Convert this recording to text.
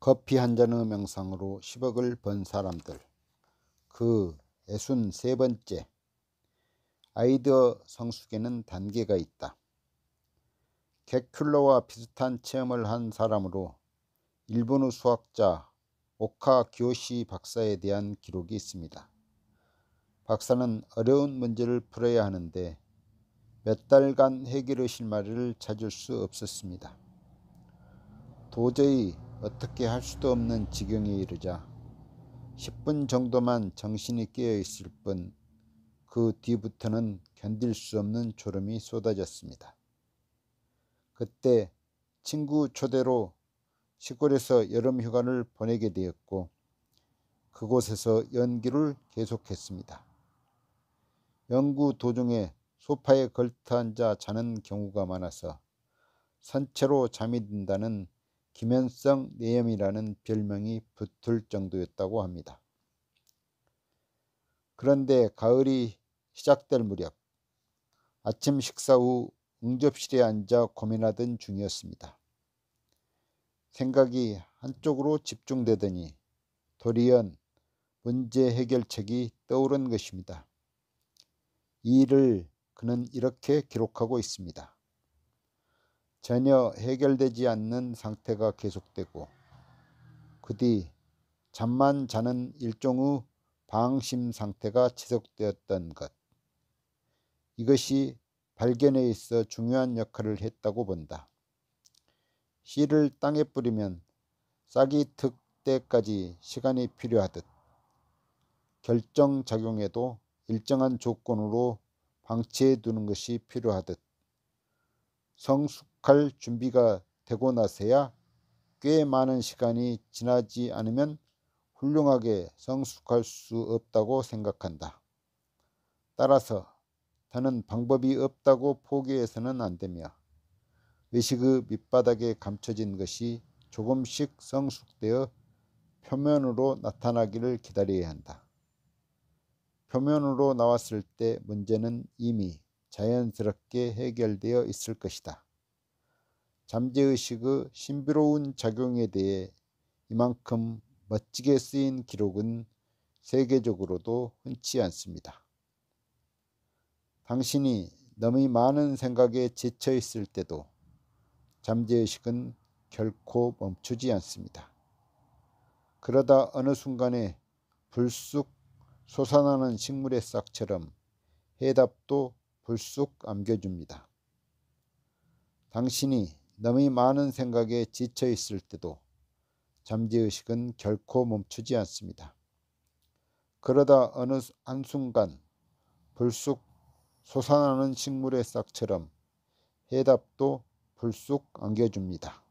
커피 한 잔의 명상으로 10억을 번 사람들 그 애순 세 번째 아이디어 성숙에는 단계가 있다. 개큘러와 비슷한 체험을 한 사람으로 일본의 수학자 오카 기요시 박사에 대한 기록이 있습니다. 박사는 어려운 문제를 풀어야 하는데 몇 달간 해결의 실마리를 찾을 수 없었습니다. 도저히 어떻게 할 수도 없는 지경에 이르자 10분 정도만 정신이 깨어 있을 뿐 그 뒤부터는 견딜 수 없는 졸음이 쏟아졌습니다. 그때 친구 초대로 시골에서 여름 휴가를 보내게 되었고 그곳에서 연기를 계속했습니다. 연구 도중에 소파에 걸터앉아 자는 경우가 많아서 산채로 잠이 든다는 기면성 내염이라는 별명이 붙을 정도였다고 합니다. 그런데 가을이 시작될 무렵 아침 식사 후 응접실에 앉아 고민하던 중이었습니다. 생각이 한쪽으로 집중되더니 도리연 문제 해결책이 떠오른 것입니다. 이 일을 그는 이렇게 기록하고 있습니다. 전혀 해결되지 않는 상태가 계속되고 그 뒤 잠만 자는 일종의 방심 상태가 지속되었던 것. 이것이 발견에 있어 중요한 역할을 했다고 본다. 씨를 땅에 뿌리면 싹이 득 때까지 시간이 필요하듯 결정작용에도 일정한 조건으로 방치해 두는 것이 필요하듯 성숙 도할 준비가 되고 나서야 꽤 많은 시간이 지나지 않으면 훌륭하게 성숙할 수 없다고 생각한다. 따라서 더는 방법이 없다고 포기해서는 안 되며 의식의 밑바닥에 감춰진 것이 조금씩 성숙되어 표면으로 나타나기를 기다려야 한다. 표면으로 나왔을 때 문제는 이미 자연스럽게 해결되어 있을 것이다. 잠재의식의 신비로운 작용에 대해 이만큼 멋지게 쓰인 기록은 세계적으로도 흔치 않습니다. 당신이 너무 많은 생각에 지쳐 있을 때도 잠재의식은 결코 멈추지 않습니다. 그러다 어느 순간에 불쑥 솟아나는 식물의 싹처럼 해답도 불쑥 안겨줍니다. 당신이 너무 많은 생각에 지쳐 있을 때도 잠재의식은 결코 멈추지 않습니다. 그러다 어느 한순간 불쑥 솟아나는 식물의 싹처럼 해답도 불쑥 안겨줍니다.